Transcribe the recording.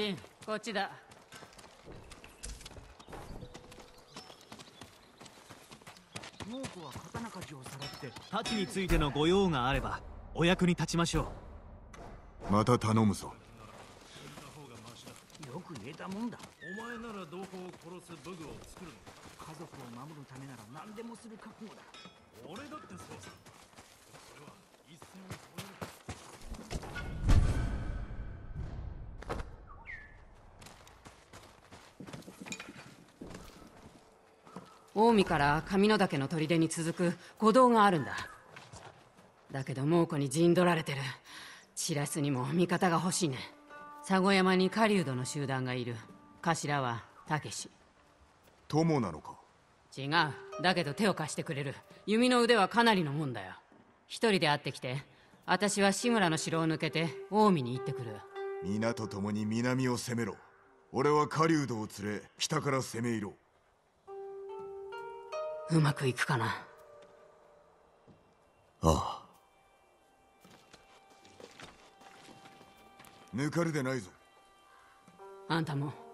人こっちだ猛虎は刀鍛冶をさらって太刀についての御用があればお役に立ちましょうまた頼むぞよく言えたもんだお前なら同胞を殺す武具を作るのか家族を守るためなら何でもする覚悟だ俺だってそうさ近江から上野岳の砦に続く古道があるんだだけど猛虎に陣取られてるチラスにも味方が欲しいね佐護山に狩人の集団がいる頭は武志友なのか違うだけど手を貸してくれる弓の腕はかなりのもんだよ一人で会ってきて私は志村の城を抜けて近江に行ってくる皆と共に南を攻めろ俺は狩人を連れ北から攻め入ろううまくいくかなああぬかるでないぞあんたも